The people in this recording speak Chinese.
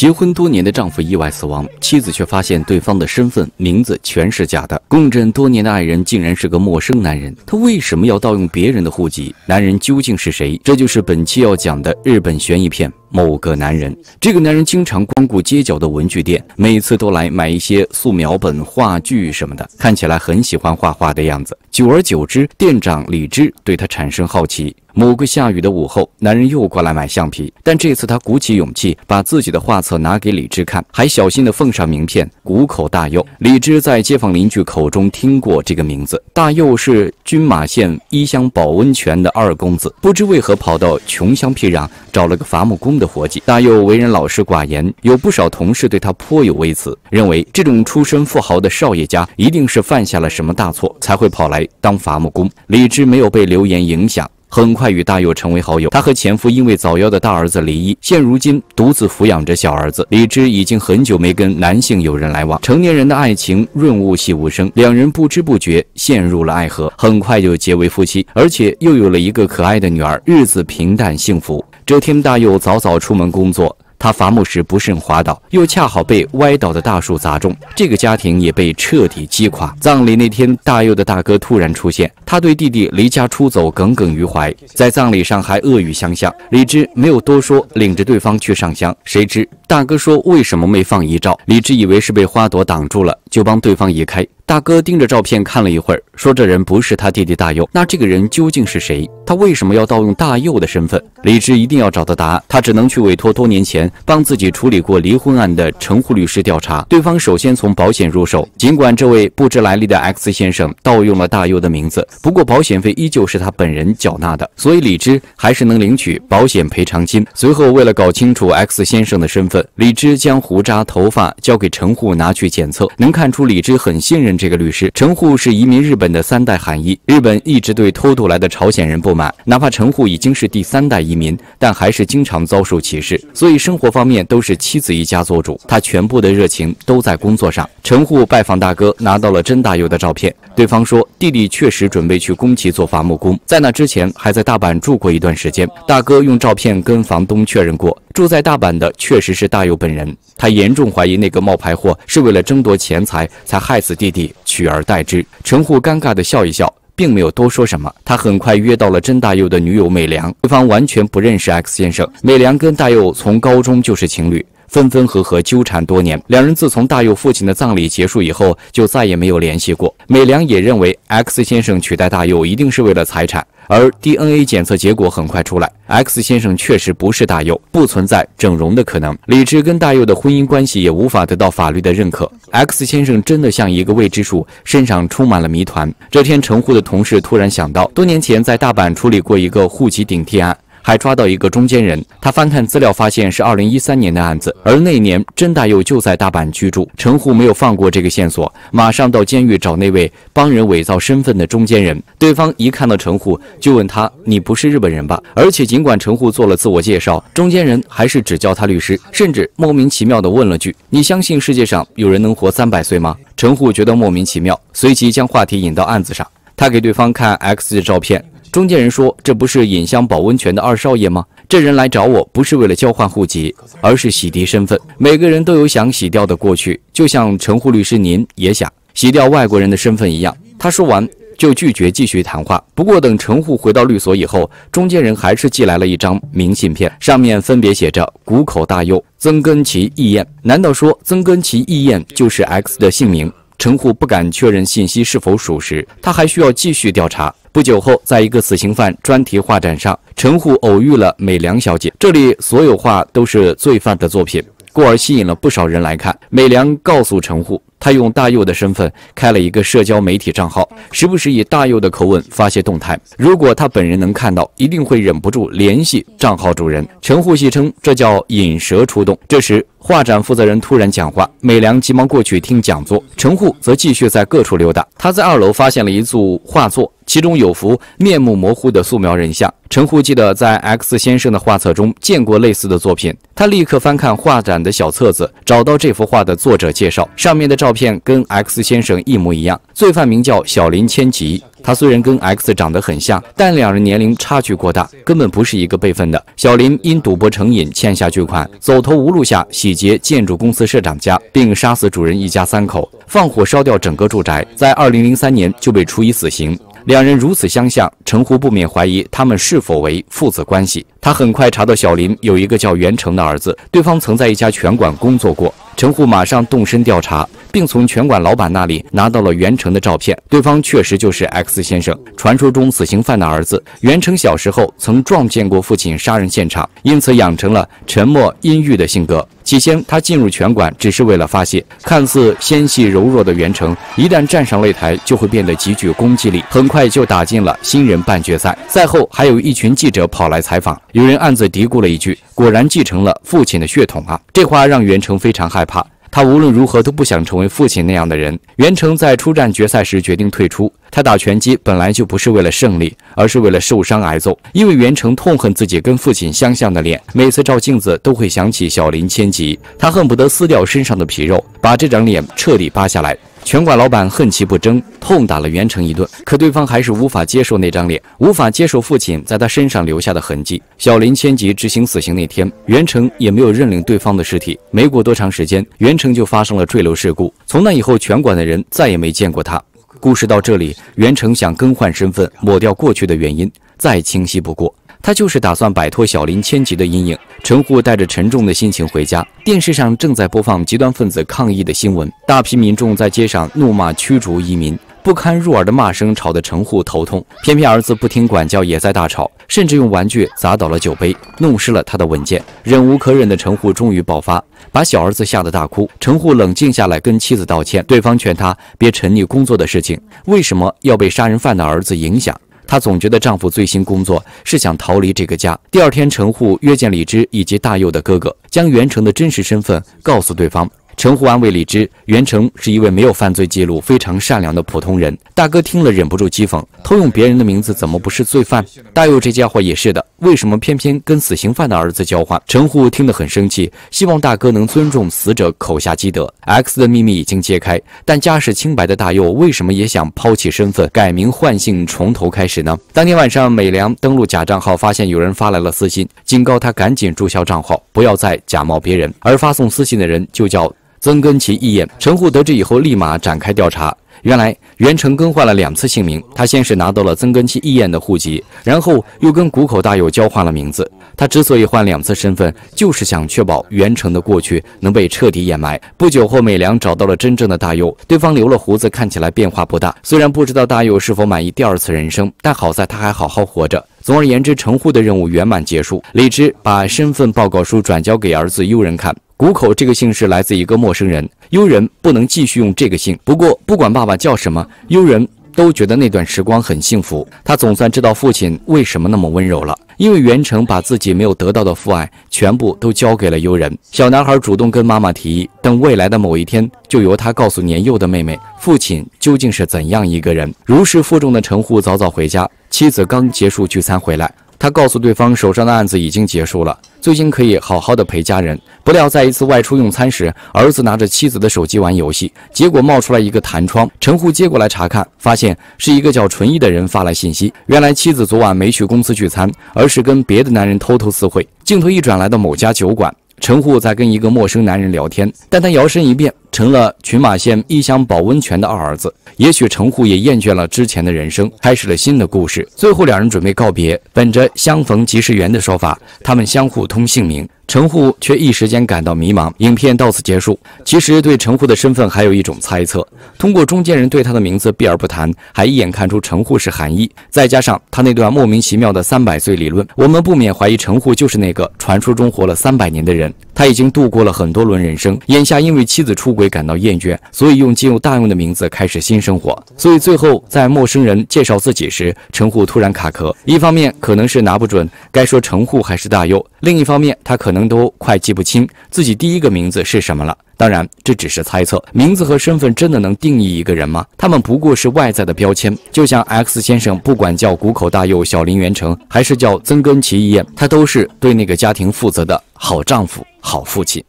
结婚多年的丈夫意外死亡，妻子却发现对方的身份、名字全是假的。共枕多年的爱人竟然是个陌生男人，他为什么要盗用别人的户籍？男人究竟是谁？这就是本期要讲的日本悬疑片。某个男人，这个男人经常光顾街角的文具店，每次都来买一些素描本、画具什么的，看起来很喜欢画画的样子。久而久之，店长李芝对他产生好奇。某个下雨的午后，男人又过来买橡皮，但这次他鼓起勇气，把自己的画册拿给李芝看，还小心的奉上名片。谷口大佑，李芝在街坊邻居口中听过这个名字。大佑是军马县一乡保温泉的二公子，不知为何跑到穷乡僻壤，找了个伐木工。的活计，大佑为人老实寡言，有不少同事对他颇有微词，认为这种出身富豪的少爷家，一定是犯下了什么大错，才会跑来当伐木工。李治没有被流言影响，很快与大佑成为好友。他和前夫因为早夭的大儿子离异，现如今独自抚养着小儿子。李芝已经很久没跟男性友人来往，成年人的爱情润物细无声，两人不知不觉陷入了爱河，很快就结为夫妻，而且又有了一个可爱的女儿，日子平淡幸福。遮天大佑早早出门工作，他伐木时不慎滑倒，又恰好被歪倒的大树砸中，这个家庭也被彻底击垮。葬礼那天，大佑的大哥突然出现，他对弟弟离家出走耿耿于怀，在葬礼上还恶语相向。李芝没有多说，领着对方去上香。谁知大哥说为什么没放遗照，李芝以为是被花朵挡住了，就帮对方移开。大哥盯着照片看了一会儿，说：“这人不是他弟弟大佑，那这个人究竟是谁？他为什么要盗用大佑的身份？”李志一定要找到答案，他只能去委托多年前帮自己处理过离婚案的陈护律师调查。对方首先从保险入手，尽管这位不知来历的 X 先生盗用了大佑的名字，不过保险费依旧是他本人缴纳的，所以李志还是能领取保险赔偿金。随后，为了搞清楚 X 先生的身份，李志将胡渣头发交给陈护拿去检测，能看出李志很信任。这个律师陈户是移民日本的三代韩裔，日本一直对偷渡来的朝鲜人不满，哪怕陈户已经是第三代移民，但还是经常遭受歧视，所以生活方面都是妻子一家做主。他全部的热情都在工作上。陈户拜访大哥，拿到了真大佑的照片，对方说弟弟确实准备去宫崎做伐木工，在那之前还在大阪住过一段时间。大哥用照片跟房东确认过，住在大阪的确实是大佑本人。他严重怀疑那个冒牌货是为了争夺钱财才害死弟弟。取而代之，陈护尴尬地笑一笑，并没有多说什么。他很快约到了甄大佑的女友美良，对方完全不认识 X 先生。美良跟大佑从高中就是情侣。分分合合纠缠多年，两人自从大佑父亲的葬礼结束以后，就再也没有联系过。美良也认为，X 先生取代大佑一定是为了财产，而 DNA 检测结果很快出来，X 先生确实不是大佑，不存在整容的可能。李智跟大佑的婚姻关系也无法得到法律的认可。X 先生真的像一个未知数，身上充满了谜团。这天，陈护的同事突然想到，多年前在大阪处理过一个户籍顶替案。还抓到一个中间人，他翻看资料发现是二零一三年的案子，而那年甄大佑就在大阪居住。陈沪没有放过这个线索，马上到监狱找那位帮人伪造身份的中间人。对方一看到陈沪，就问他：“你不是日本人吧？”而且尽管陈沪做了自我介绍，中间人还是只叫他律师，甚至莫名其妙地问了句：“你相信世界上有人能活三百岁吗？”陈沪觉得莫名其妙，随即将话题引到案子上，他给对方看 X 的照片。中介人说：“这不是尹香保温泉的二少爷吗？这人来找我不是为了交换户籍，而是洗涤身份。每个人都有想洗掉的过去，就像陈护律师您也想洗掉外国人的身份一样。”他说完就拒绝继续谈话。不过，等陈护回到律所以后，中介人还是寄来了一张明信片，上面分别写着“谷口大佑”、“曾根崎义彦”。难道说曾根崎义彦就是 X 的姓名？陈护不敢确认信息是否属实，他还需要继续调查。不久后，在一个死刑犯专题画展上，陈沪偶遇了美良小姐。这里所有画都是罪犯的作品，故而吸引了不少人来看。美良告诉陈沪。他用大佑的身份开了一个社交媒体账号，时不时以大佑的口吻发些动态。如果他本人能看到，一定会忍不住联系账号主人。陈护戏称这叫引蛇出洞。这时，画展负责人突然讲话，美良急忙过去听讲座，陈护则继续在各处溜达。他在二楼发现了一组画作，其中有幅面目模糊的素描人像。陈护记得在 X 先生的画册中见过类似的作品，他立刻翻看画展的小册子，找到这幅画的作者介绍，上面的照。照片跟 X 先生一模一样，罪犯名叫小林千吉。他虽然跟 X 长得很像，但两人年龄差距过大，根本不是一个辈分的。小林因赌博成瘾，欠下巨款，走投无路下，洗劫建筑公司社长家，并杀死主人一家三口，放火烧掉整个住宅。在2003年就被处以死刑。两人如此相像，陈虎不免怀疑他们是否为父子关系。他很快查到小林有一个叫袁成的儿子，对方曾在一家拳馆工作过。陈虎马上动身调查。并从拳馆老板那里拿到了袁成的照片，对方确实就是 X 先生，传说中死刑犯的儿子。袁成小时候曾撞见过父亲杀人现场，因此养成了沉默阴郁的性格。起先他进入拳馆只是为了发泄，看似纤细柔弱的袁成，一旦站上擂台就会变得极具攻击力，很快就打进了新人半决赛。赛后还有一群记者跑来采访，有人暗自嘀咕了一句：“果然继承了父亲的血统啊！”这话让袁成非常害怕。他无论如何都不想成为父亲那样的人。袁成在出战决赛时决定退出。他打拳击本来就不是为了胜利，而是为了受伤挨揍。因为袁成痛恨自己跟父亲相像的脸，每次照镜子都会想起小林千吉，他恨不得撕掉身上的皮肉，把这张脸彻底扒下来。拳馆老板恨其不争，痛打了袁成一顿。可对方还是无法接受那张脸，无法接受父亲在他身上留下的痕迹。小林千吉执行死刑那天，袁成也没有认领对方的尸体。没过多长时间，袁成就发生了坠楼事故。从那以后，拳馆的人再也没见过他。故事到这里，袁成想更换身份，抹掉过去的原因，再清晰不过。他就是打算摆脱小林千吉的阴影。陈户带着沉重的心情回家，电视上正在播放极端分子抗议的新闻，大批民众在街上怒骂驱逐移民，不堪入耳的骂声吵得陈户头痛。偏偏儿子不听管教，也在大吵，甚至用玩具砸倒了酒杯，弄湿了他的文件。忍无可忍的陈户终于爆发，把小儿子吓得大哭。陈户冷静下来，跟妻子道歉。对方劝他别沉溺工作的事情，为什么要被杀人犯的儿子影响？她总觉得丈夫最新工作是想逃离这个家。第二天，陈护约见李芝以及大佑的哥哥，将袁成的真实身份告诉对方。陈护安慰李芝，袁成是一位没有犯罪记录、非常善良的普通人。大哥听了忍不住讥讽：“偷用别人的名字怎么不是罪犯？”大佑这家伙也是的。为什么偏偏跟死刑犯的儿子交换？陈护听得很生气，希望大哥能尊重死者口下积德。X 的秘密已经揭开，但家世清白的大佑为什么也想抛弃身份，改名换姓，从头开始呢？当天晚上，美良登录假账号，发现有人发来了私信，警告他赶紧注销账号，不要再假冒别人。而发送私信的人就叫。曾根崎义彦，陈护得知以后，立马展开调查。原来袁成更换了两次姓名，他先是拿到了曾根崎义彦的户籍，然后又跟谷口大友交换了名字。他之所以换两次身份，就是想确保袁成的过去能被彻底掩埋。不久后，美良找到了真正的大佑，对方留了胡子，看起来变化不大。虽然不知道大佑是否满意第二次人生，但好在他还好好活着。总而言之，陈护的任务圆满结束。李芝把身份报告书转交给儿子悠人看。谷口这个姓氏来自一个陌生人，悠人不能继续用这个姓。不过，不管爸爸叫什么，悠人都觉得那段时光很幸福。他总算知道父亲为什么那么温柔了，因为元成把自己没有得到的父爱全部都交给了悠人。小男孩主动跟妈妈提议，等未来的某一天，就由他告诉年幼的妹妹，父亲究竟是怎样一个人。如释负重的陈护早早回家，妻子刚结束聚餐回来。他告诉对方，手上的案子已经结束了，最近可以好好的陪家人。不料，在一次外出用餐时，儿子拿着妻子的手机玩游戏，结果冒出来一个弹窗。陈户接过来查看，发现是一个叫纯一的人发来信息。原来，妻子昨晚没去公司聚餐，而是跟别的男人偷偷私会。镜头一转，来到某家酒馆，陈户在跟一个陌生男人聊天，但他摇身一变。成了群马县一乡保温泉的二儿子，也许陈护也厌倦了之前的人生，开始了新的故事。最后两人准备告别，本着“相逢即是缘”的说法，他们相互通姓名。陈护却一时间感到迷茫。影片到此结束。其实对陈护的身份还有一种猜测：通过中间人对他的名字避而不谈，还一眼看出陈护是韩一，再加上他那段莫名其妙的三百岁理论，我们不免怀疑陈护就是那个传说中活了三百年的人。他已经度过了很多轮人生，眼下因为妻子出轨感到厌倦，所以用进入大用的名字开始新生活。所以最后在陌生人介绍自己时，陈户突然卡壳。一方面可能是拿不准该说陈户还是大佑，另一方面他可能都快记不清自己第一个名字是什么了。当然这只是猜测，名字和身份真的能定义一个人吗？他们不过是外在的标签。就像 X 先生不管叫谷口大佑、小林元成，还是叫曾根崎，一样，他都是对那个家庭负责的好丈夫。好父亲。